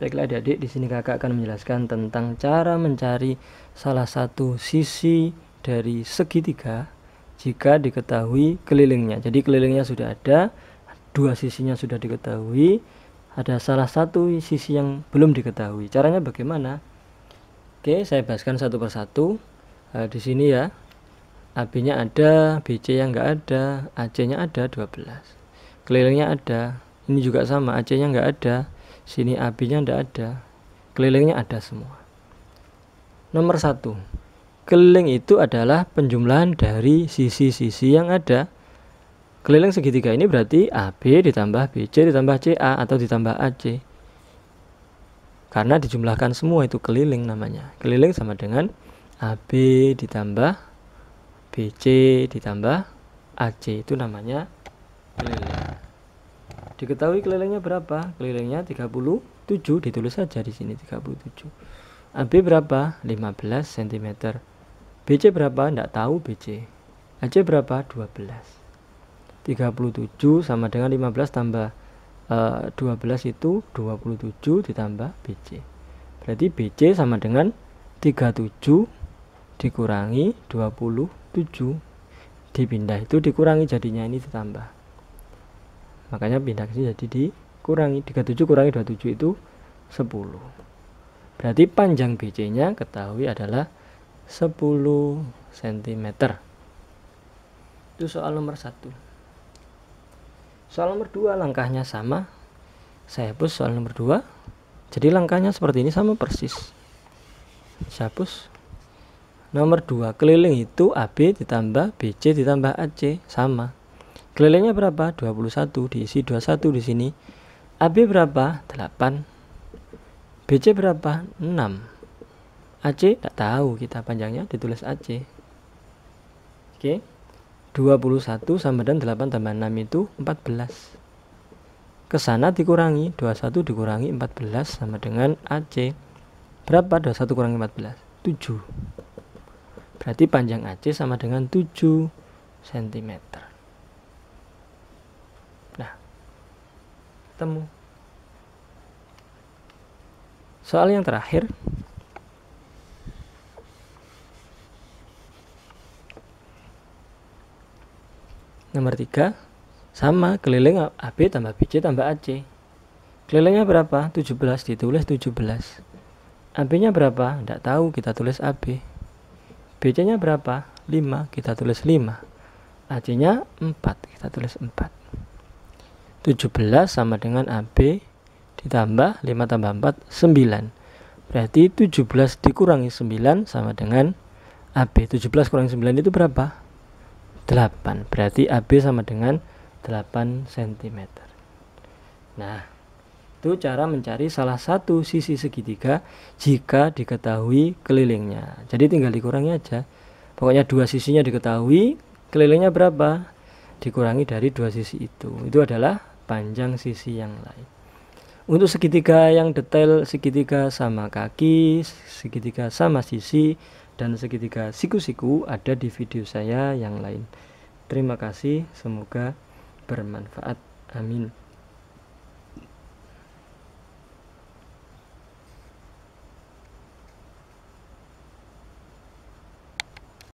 Baiklah adik-adik, di sini kakak akan menjelaskan tentang cara mencari salah satu sisi dari segitiga jika diketahui kelilingnya. Jadi kelilingnya sudah ada, dua sisinya sudah diketahui, ada salah satu sisi yang belum diketahui. Caranya bagaimana? Oke, saya bahaskan satu persatu. E, di sini ya, AB-nya ada, BC yang enggak ada, AC-nya ada 12. Kelilingnya ada, ini juga sama, AC-nya enggak ada, sini apinya nya tidak ada kelilingnya ada semua nomor satu keliling itu adalah penjumlahan dari sisi-sisi yang ada keliling segitiga ini berarti AB ditambah BC ditambah CA atau ditambah AC karena dijumlahkan semua itu keliling namanya keliling sama dengan AB ditambah BC ditambah AC itu namanya keliling Diketahui kelilingnya berapa? Kelilingnya 37, ditulis saja di sini 37. AB berapa? 15 cm. BC berapa? Enggak tahu BC. AC berapa? 12. 37 sama dengan 15 tambah uh, eh, 12 itu 27 ditambah BC. Berarti BC sama dengan 37 dikurangi 27 dipindah itu dikurangi jadinya ini ditambah makanya pindah ke sini jadi dikurangi 37 kurangi 27 itu 10 berarti panjang BC nya ketahui adalah 10 cm itu soal nomor satu soal nomor dua langkahnya sama saya hapus soal nomor dua jadi langkahnya seperti ini sama persis saya hapus nomor dua keliling itu AB ditambah BC ditambah AC sama Kelilingnya berapa? 21 diisi 21 di sini. AB berapa? 8. BC berapa? 6. AC tidak tahu kita panjangnya ditulis AC. Oke. 21 sama dengan 8 tambah 6 itu 14. Ke sana dikurangi 21 dikurangi 14 sama dengan AC. Berapa 21 kurangi 14? 7. Berarti panjang AC sama dengan 7 cm. ketemu. Soal yang terakhir, Nomor 3 sama keliling AB tambah BC tambah AC. Kelilingnya berapa? 17 ditulis 17. AB-nya berapa? Tidak tahu, kita tulis AB. BC-nya berapa? 5, kita tulis 5. AC-nya 4, kita tulis 4. 17 sama dengan AB ditambah 5 tambah 4 9 berarti 17 dikurangi 9 sama dengan AB 17 kurang 9 itu berapa? 8 berarti AB sama dengan 8 cm nah itu cara mencari salah satu sisi segitiga jika diketahui kelilingnya jadi tinggal dikurangi aja pokoknya dua sisinya diketahui kelilingnya berapa dikurangi dari dua sisi itu itu adalah panjang sisi yang lain. Untuk segitiga yang detail, segitiga sama kaki, segitiga sama sisi, dan segitiga siku-siku ada di video saya yang lain. Terima kasih, semoga bermanfaat. Amin.